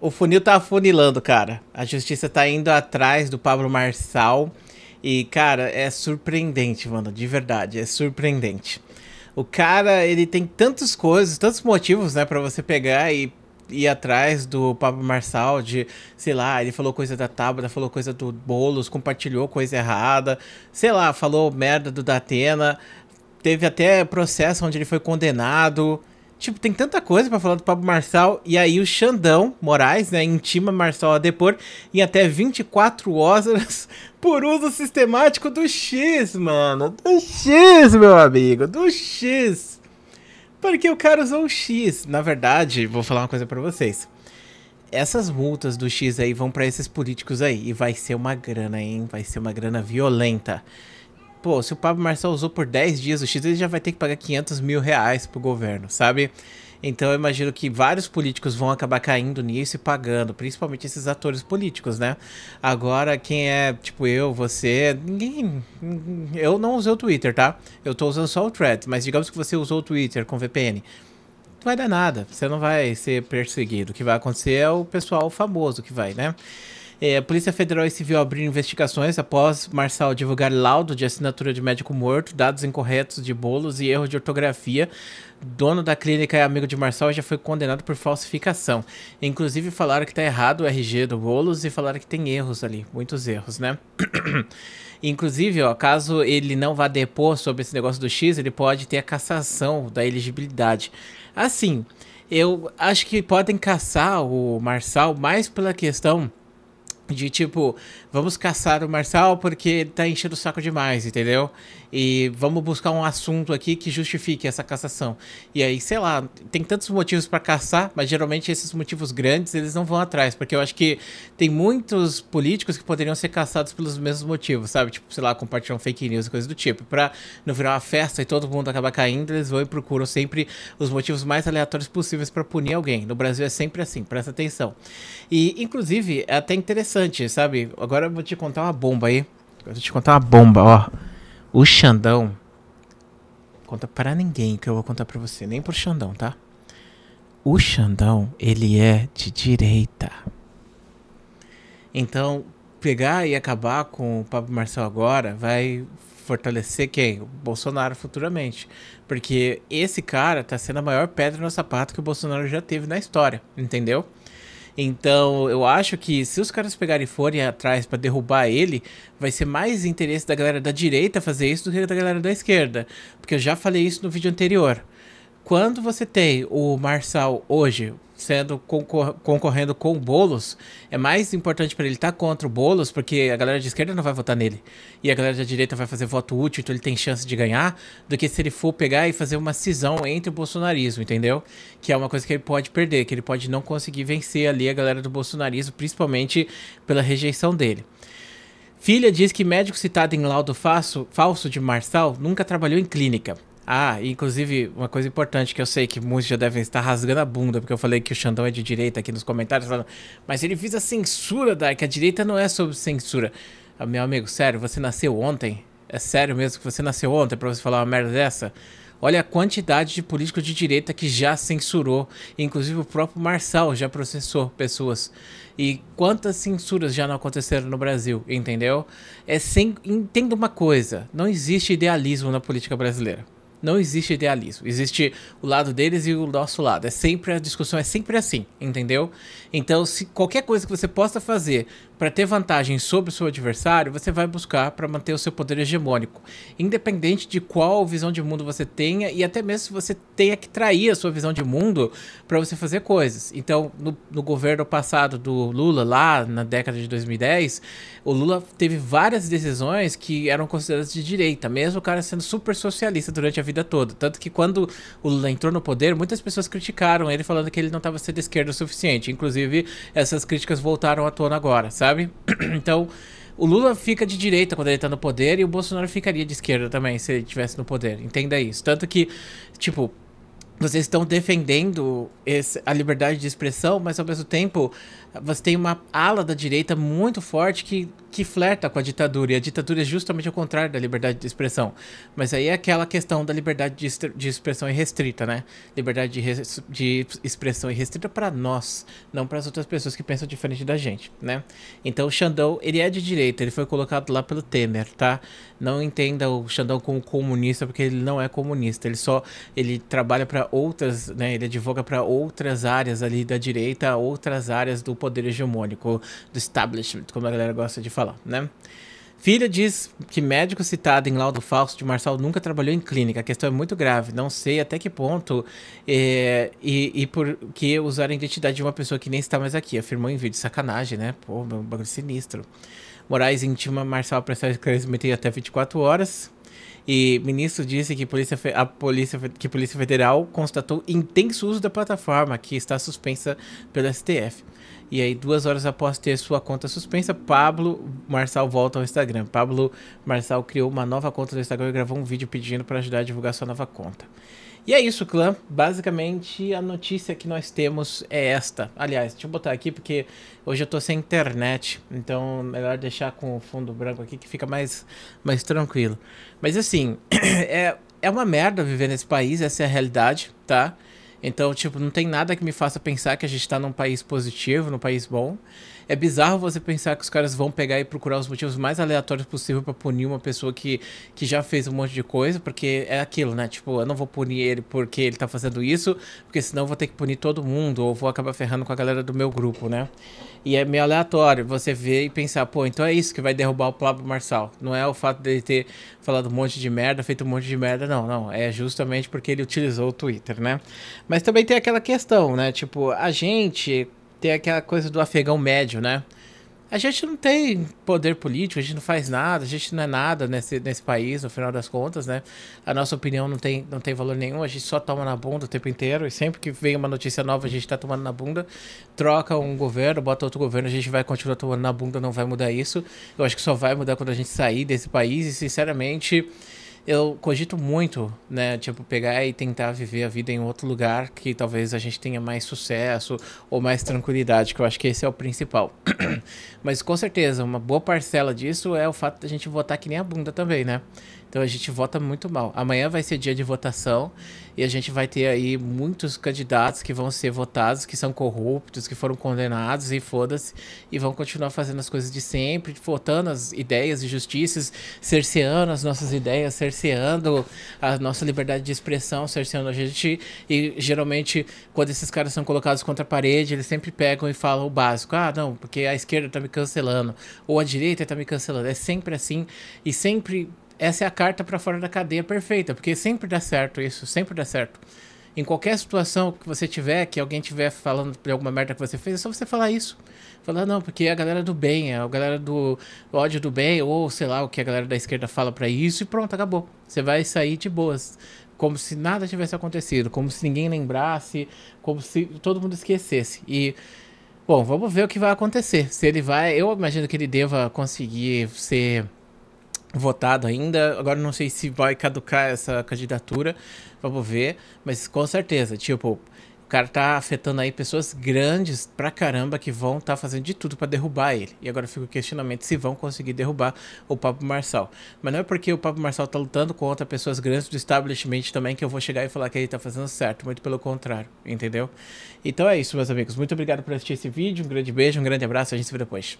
O funil tá afunilando, cara. A justiça tá indo atrás do Pablo Marçal. E, cara, é surpreendente, mano. De verdade, é surpreendente. O cara, ele tem tantas coisas, tantos motivos, né, para você pegar e ir atrás do Pablo Marçal de, sei lá, ele falou coisa da Tábua, falou coisa do Bolos, compartilhou coisa errada, sei lá, falou merda do Datena, teve até processo onde ele foi condenado. Tipo, tem tanta coisa para falar do Pablo Marçal. E aí o Xandão Moraes, né, intima Marçal a depor em até 24 horas por uso sistemático do X, mano. Do X, meu amigo, do X. Porque o cara usou o X. Na verdade, vou falar uma coisa para vocês. Essas multas do X aí vão para esses políticos aí. E vai ser uma grana, hein? Vai ser uma grana violenta pô, se o Pablo Marçal usou por 10 dias o X, ele já vai ter que pagar 500 mil reais pro governo, sabe? Então eu imagino que vários políticos vão acabar caindo nisso e pagando, principalmente esses atores políticos, né? Agora, quem é, tipo, eu, você, ninguém. Eu não usei o Twitter, tá? Eu tô usando só o Thread, mas digamos que você usou o Twitter com VPN. Não vai dar nada, você não vai ser perseguido. O que vai acontecer é o pessoal famoso que vai, né? É, a Polícia Federal e Civil abriram investigações após Marçal divulgar laudo de assinatura de médico morto, dados incorretos de bolos e erro de ortografia. Dono da clínica e amigo de Marçal já foi condenado por falsificação. Inclusive falaram que está errado o RG do Bolos e falaram que tem erros ali, muitos erros, né? Inclusive, ó, caso ele não vá depor sobre esse negócio do X, ele pode ter a cassação da elegibilidade. Assim, eu acho que podem caçar o Marçal mais pela questão de tipo, vamos caçar o Marçal porque ele tá enchendo o saco demais, entendeu? E vamos buscar um assunto aqui que justifique essa cassação. E aí, sei lá, tem tantos motivos para caçar, mas geralmente esses motivos grandes eles não vão atrás, porque eu acho que tem muitos políticos que poderiam ser caçados pelos mesmos motivos, sabe? Tipo, sei lá, compartilhar um fake news e coisa do tipo. Pra não virar uma festa e todo mundo acabar caindo, eles vão e procuram sempre os motivos mais aleatórios possíveis para punir alguém. No Brasil é sempre assim, presta atenção. E, inclusive, é até interessante interessante, sabe? Agora eu vou te contar uma bomba aí. Eu vou te contar uma bomba, ó. O Xandão. Conta para ninguém que eu vou contar para você, nem pro Xandão, tá? O Xandão, ele é de direita. Então, pegar e acabar com o Pablo Marcel agora vai fortalecer quem? O Bolsonaro futuramente. Porque esse cara tá sendo a maior pedra no sapato que o Bolsonaro já teve na história, entendeu? Então, eu acho que se os caras pegarem e forem atrás para derrubar ele, vai ser mais interesse da galera da direita fazer isso do que da galera da esquerda. Porque eu já falei isso no vídeo anterior. Quando você tem o Marçal hoje, sendo concor concorrendo com o Boulos, é mais importante para ele estar tá contra o Boulos, porque a galera de esquerda não vai votar nele. E a galera da direita vai fazer voto útil, então ele tem chance de ganhar, do que se ele for pegar e fazer uma cisão entre o bolsonarismo, entendeu? Que é uma coisa que ele pode perder, que ele pode não conseguir vencer ali a galera do bolsonarismo, principalmente pela rejeição dele. Filha diz que médico citado em laudo falso, falso de Marçal nunca trabalhou em clínica. Ah, inclusive, uma coisa importante que eu sei que muitos já devem estar rasgando a bunda, porque eu falei que o Xandão é de direita aqui nos comentários, falando, mas ele visa censura, Dark, a direita não é sobre censura. Ah, meu amigo, sério, você nasceu ontem? É sério mesmo que você nasceu ontem para você falar uma merda dessa? Olha a quantidade de político de direita que já censurou, inclusive o próprio Marçal já processou pessoas. E quantas censuras já não aconteceram no Brasil, entendeu? É sem... Entenda uma coisa, não existe idealismo na política brasileira não existe idealismo. Existe o lado deles e o nosso lado. É sempre a discussão é sempre assim, entendeu? Então, se qualquer coisa que você possa fazer para ter vantagem sobre o seu adversário, você vai buscar para manter o seu poder hegemônico, independente de qual visão de mundo você tenha e até mesmo se você tenha que trair a sua visão de mundo para você fazer coisas. Então, no, no, governo passado do Lula, lá na década de 2010, o Lula teve várias decisões que eram consideradas de direita, mesmo o cara sendo super socialista durante a vida toda. Tanto que quando o Lula entrou no poder, muitas pessoas criticaram ele falando que ele não estava sendo esquerda o suficiente. Inclusive, essas críticas voltaram à tona agora, sabe? sabe? então, o Lula fica de direita quando ele tá no poder e o Bolsonaro ficaria de esquerda também se ele tivesse no poder. Entenda isso. Tanto que, tipo, vocês estão defendendo esse, a liberdade de expressão, mas ao mesmo tempo você tem uma ala da direita muito forte que, que flerta com a ditadura. E a ditadura é justamente o contrário da liberdade de expressão. Mas aí é aquela questão da liberdade de, de expressão irrestrita, né? Liberdade de, res, de expressão irrestrita para nós, não para as outras pessoas que pensam diferente da gente, né? Então o Xandão, ele é de direita, ele foi colocado lá pelo Temer, tá? Não entenda o Xandão como comunista, porque ele não é comunista. Ele só ele trabalha para outras, né, ele advoga para outras áreas ali da direita, outras áreas do poder hegemônico, do establishment, como a galera gosta de falar, né? Filha diz que médico citado em laudo falso de Marçal nunca trabalhou em clínica. A questão é muito grave. Não sei até que ponto é, e, e por que usar a identidade de uma pessoa que nem está mais aqui. Afirmou em vídeo. Sacanagem, né? Pô, bagulho sinistro. Moraes intima Marçal para prestar esclarecimento em até 24 horas. E ministro disse que, polícia, a polícia, que a Polícia Federal constatou intenso uso da plataforma, que está suspensa pelo STF. E aí, duas horas após ter sua conta suspensa, Pablo Marçal volta ao Instagram. Pablo Marçal criou uma nova conta no Instagram e gravou um vídeo pedindo para ajudar a divulgar sua nova conta. E é isso, clã. Basicamente, a notícia que nós temos é esta. Aliás, deixa eu botar aqui porque hoje eu tô sem internet, então melhor deixar com o fundo branco aqui que fica mais, mais tranquilo. Mas assim, é, é uma merda viver nesse país, essa é a realidade, tá? Então, tipo, não tem nada que me faça pensar que a gente tá num país positivo, num país bom. É bizarro você pensar que os caras vão pegar e procurar os motivos mais aleatórios possível para punir uma pessoa que, que já fez um monte de coisa, porque é aquilo, né? Tipo, eu não vou punir ele porque ele tá fazendo isso, porque senão eu vou ter que punir todo mundo, ou vou acabar ferrando com a galera do meu grupo, né? E é meio aleatório você ver e pensar, pô, então é isso que vai derrubar o Pablo Marçal. Não é o fato dele ter falado um monte de merda, feito um monte de merda, não, não. É justamente porque ele utilizou o Twitter, né? Mas também tem aquela questão, né? Tipo, a gente, tem aquela coisa do afegão médio, né? A gente não tem poder político, a gente não faz nada, a gente não é nada nesse, nesse país, no final das contas, né? A nossa opinião não tem, não tem valor nenhum, a gente só toma na bunda o tempo inteiro, e sempre que vem uma notícia nova, a gente tá tomando na bunda. Troca um governo, bota outro governo, a gente vai continuar tomando na bunda, não vai mudar isso. Eu acho que só vai mudar quando a gente sair desse país, e sinceramente eu cogito muito, né? Tipo, pegar e tentar viver a vida em outro lugar que talvez a gente tenha mais sucesso ou mais tranquilidade, que eu acho que esse é o principal. Mas com certeza, uma boa parcela disso é o fato da gente votar que nem a bunda também, né? Então a gente vota muito mal. Amanhã vai ser dia de votação e a gente vai ter aí muitos candidatos que vão ser votados, que são corruptos, que foram condenados e foda-se, e vão continuar fazendo as coisas de sempre, votando as ideias e justiças, cerceando as nossas ideias, cerceando a nossa liberdade de expressão, cerceando a gente. E geralmente, quando esses caras são colocados contra a parede, eles sempre pegam e falam o básico: ah, não, porque a esquerda tá me cancelando, ou a direita tá me cancelando. É sempre assim, e sempre essa é a carta para fora da cadeia perfeita, porque sempre dá certo isso, sempre dá certo. Em qualquer situação que você tiver, que alguém tiver falando de alguma merda que você fez, é só você falar isso. Falar, ah, não, porque é a galera do bem, é a galera do ódio do bem, ou sei lá o que a galera da esquerda fala para isso, e pronto, acabou. Você vai sair de boas. Como se nada tivesse acontecido, como se ninguém lembrasse, como se todo mundo esquecesse. E Bom, vamos ver o que vai acontecer. Se ele vai, eu imagino que ele deva conseguir ser votado ainda. Agora não sei se vai caducar essa candidatura, vamos ver, mas com certeza, tipo, o cara tá afetando aí pessoas grandes pra caramba que vão estar tá fazendo de tudo para derrubar ele. E agora fica o questionamento se vão conseguir derrubar o Pablo Marçal. Mas não é porque o Pablo Marçal tá lutando contra pessoas grandes do establishment também que eu vou chegar e falar que ele tá fazendo certo. Muito pelo contrário, entendeu? Então é isso, meus amigos. Muito obrigado por assistir esse vídeo. Um grande beijo, um grande abraço. A gente se vê depois.